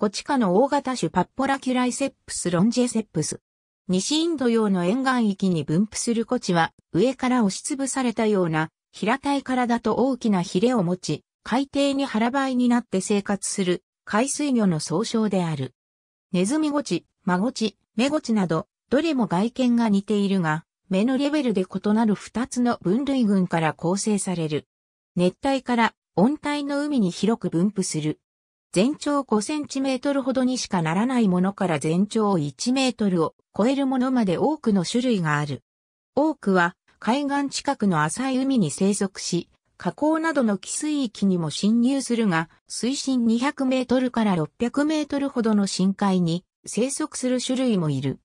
コチ科の大型種パッポラキュライセップスロンジェセップス。西インド洋の沿岸域に分布するコチは、上から押しつぶされたような、平たい体と大きなヒレを持ち、海底に腹ばいになって生活する、海水魚の総称である。ネズミゴチ、マゴチ、メゴチなど、どれも外見が似ているが、目のレベルで異なる二つの分類群から構成される。熱帯から温帯の海に広く分布する。全長5センチメートルほどにしかならないものから全長1メートルを超えるものまで多くの種類がある。多くは海岸近くの浅い海に生息し、河口などの寄水域にも侵入するが、水深200メートルから600メートルほどの深海に生息する種類もいる。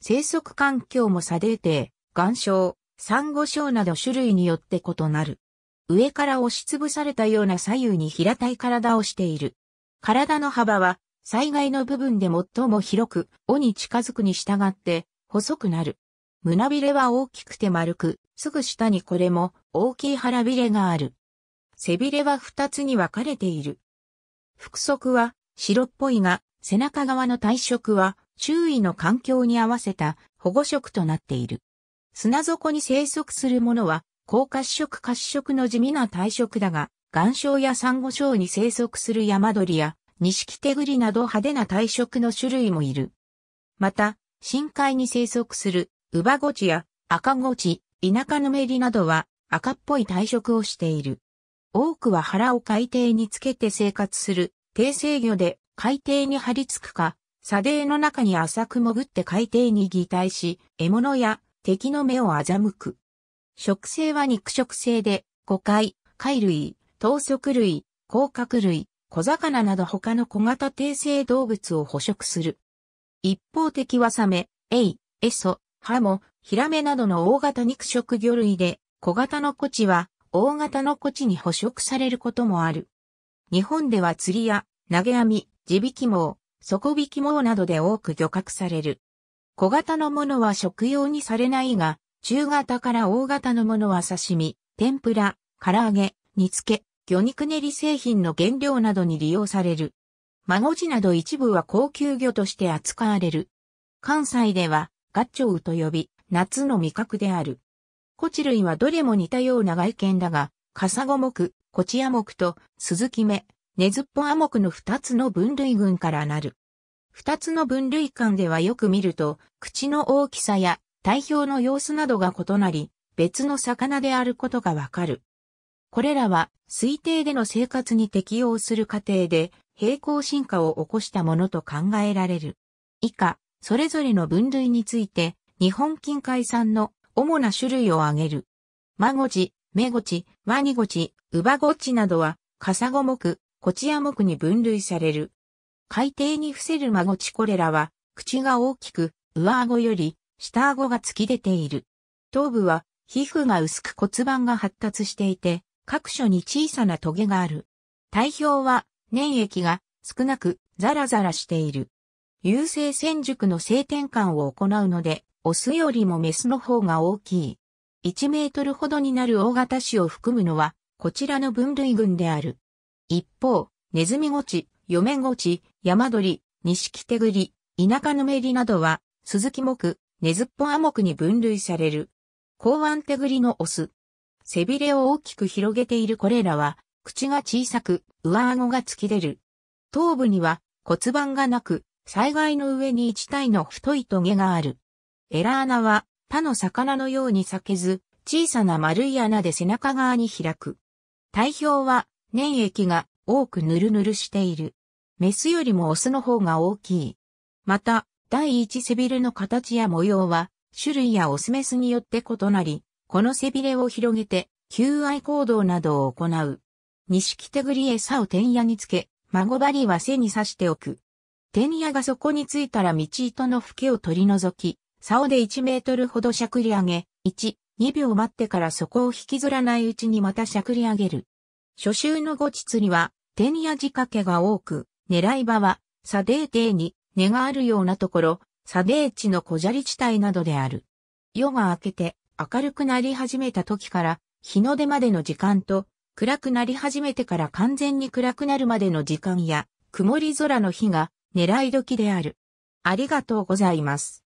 生息環境も砂泥底、岩礁、サンゴ礁など種類によって異なる。上から押しつぶされたような左右に平たい体をしている。体の幅は、災害の部分で最も広く、尾に近づくに従って、細くなる。胸びれは大きくて丸く、すぐ下にこれも大きい腹びれがある。背びれは二つに分かれている。腹側は白っぽいが、背中側の体色は周囲の環境に合わせた保護色となっている。砂底に生息するものは、高褐色褐色の地味な体色だが、岩礁やサンゴ礁に生息する山鳥や、西木手栗など派手な体色の種類もいる。また、深海に生息する、ウバゴチや赤ゴチ、田舎のメリなどは赤っぽい体色をしている。多くは腹を海底につけて生活する、低生魚で海底に張り付くか、砂泥の中に浅く潜って海底に擬態し、獲物や敵の目を欺く。食性は肉食性で、誤解、貝類、頭足類、甲殻類、小魚など他の小型定性動物を捕食する。一方的はサメ、エイ、エソ、ハモ、ヒラメなどの大型肉食魚類で、小型のコチは大型のコチに捕食されることもある。日本では釣りや投げ網、地引き網、底引き網などで多く漁獲される。小型のものは食用にされないが、中型から大型のものは刺身、天ぷら、唐揚げ、煮付け、魚肉練り製品の原料などに利用される。マゴジなど一部は高級魚として扱われる。関西では、ガチョウと呼び、夏の味覚である。コチ類はどれも似たような外見だが、カサゴ目、コチア目と、スズキ目、ネズッポア目の二つの分類群からなる。二つの分類間ではよく見ると、口の大きさや体表の様子などが異なり、別の魚であることがわかる。これらは推定での生活に適応する過程で平行進化を起こしたものと考えられる。以下、それぞれの分類について日本近海産の主な種類を挙げる。マゴチ、メゴチ、ワニゴチ、ウバゴチなどはカサゴ目、コチア目に分類される。海底に伏せるマゴチこれらは口が大きく上顎より下顎が突き出ている。頭部は皮膚が薄く骨盤が発達していて、各所に小さなトゲがある。体表は粘液が少なくザラザラしている。優性戦熟の性転換を行うので、オスよりもメスの方が大きい。1メートルほどになる大型種を含むのは、こちらの分類群である。一方、ネズミゴチ、ヨメゴチ、ヤマドリ、ニシキテグリ、田舎ヌメリなどは、スズキ目、ネズッポアモクに分類される。港湾テグリのオス、背びれを大きく広げているこれらは、口が小さく、上顎が突き出る。頭部には骨盤がなく、災害の上に一体の太い棘がある。エラ穴は他の魚のように裂けず、小さな丸い穴で背中側に開く。体表は粘液が多くぬるぬるしている。メスよりもオスの方が大きい。また、第一背びれの形や模様は、種類やオスメスによって異なり、この背びれを広げて、求愛行動などを行う。錦手繰り餌を天野につけ、孫針は背に刺しておく。天野が底についたら道糸の吹けを取り除き、竿で1メートルほどしゃくり上げ、1、2秒待ってからそこを引きずらないうちにまたしゃくり上げる。初秋の後日には、天野仕掛けが多く、狙い場は、砂泥底に根があるようなところ、砂泥地の小砂利地帯などである。夜が明けて、明るくなり始めた時から日の出までの時間と暗くなり始めてから完全に暗くなるまでの時間や曇り空の日が狙い時である。ありがとうございます。